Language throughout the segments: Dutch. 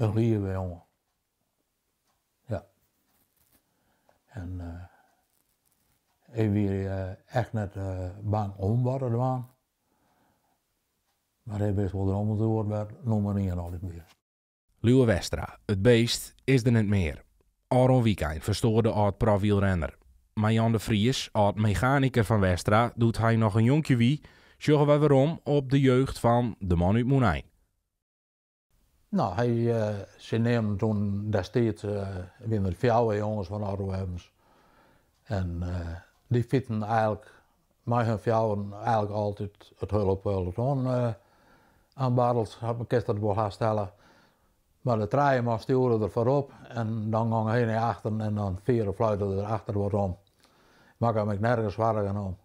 een ruwe jongen. Ja. En uh, ik eh, echt net eh, bang om wat Maar hij wist wel de te worden werd, nummer al altijd meer. Luwe Westra, het beest, is er niet meer. Aron Wiekijn, verstoorde oud renner. Maar Jan de Vries, Art mechaniker van Westra, doet hij nog een jonkje wie, zorgen we waarom op de jeugd van de man uit Moenijn. Nou, hij, eh, ze nemen toen destijds uh, weer vier jongens van Otto En eh, die fitten eigenlijk, maar hun vrouwen eigenlijk altijd het hele uh, eh, aan barrels. Had ik dat wel gaan stellen. Maar de trein maar sturen er voorop en dan ging hij naar achteren en dan vieren fluiten er wat om. Maar ik heb nergens wargen om.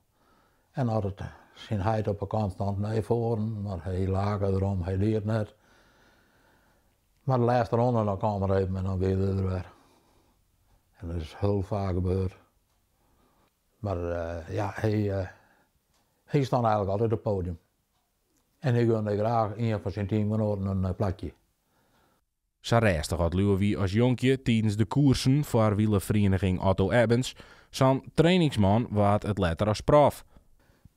En had het zijn heid op een kant stond voor. maar hij lagen erom, hij leert net. Maar de laatste ronde dan kwam er even en dan weer er weer. En dat is heel vaak gebeurd. Maar eh, ja, hij, uh, hij stond eigenlijk altijd op het podium. En hij wilde graag een van zijn teamgenoten een eh, plakje. Zijn reistig had Louis als jonkje tijdens de koersen voor wielervereniging Otto Ebbens. Zijn trainingsman was het letter als prof.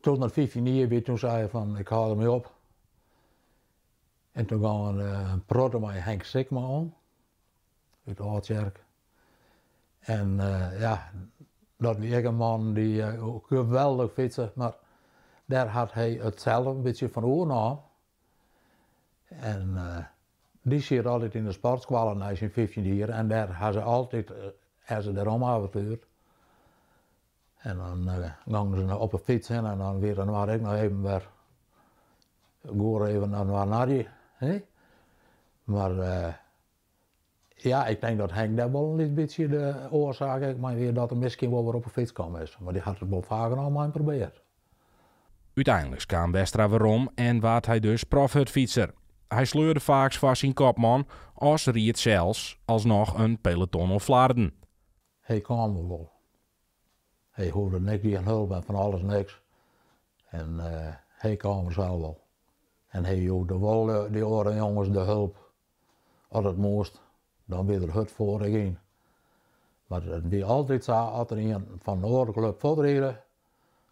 Toen naar 15 jaar toen zei hij van ik haal hem op. En toen kwam we eh, een prodder met Henk Sigma om, uit Oudkerk. En eh, ja, dat is een man die uh, geweldig fietsen, maar daar had hij hetzelfde beetje van oornaam. En die zit altijd in de sportskwalen na zijn 15 jaar en daar had ze altijd, als ze erom avontuur. En dan gingen ze op een fiets en dan weer, dan waar ik nog even weer, goor even naar Nadie. Maar eh, ja, ik denk dat Henk daar wel een beetje de oorzaak is, maar weer dat er misschien wel weer op een fiets kwam is. Maar die had het wel vaker allemaal geprobeerd. Uiteindelijk kwam Westra weer en waard hij dus fietser. Hij sleurde vaak vast zijn kopman, als riet zelfs alsnog een peloton of vlaarden. Hij kwam wel. Hij hoorde niks die aan hulp en van alles niks. En uh, hij kwam er zelf wel. En hij de die oude jongens de hulp. Als het moest, dan weer de hut voor ging. Maar het was altijd zo, als er een van de oude club voortreden,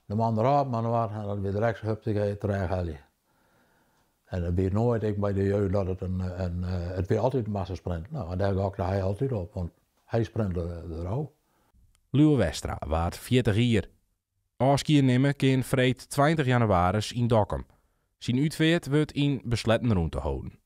de man raapt man waar, en dan weer direct hup terecht. En het werd nooit ik bij de jeugd dat het een, een, eh, het weer altijd een massasprint. Nou, en daar ik hij altijd op, want hij sprint er ook. Luwe Westra waard 40 jaar. neem nemen in vreed 20 januari in Dokkum. Zijn uitweert wordt in besletten rond te houden.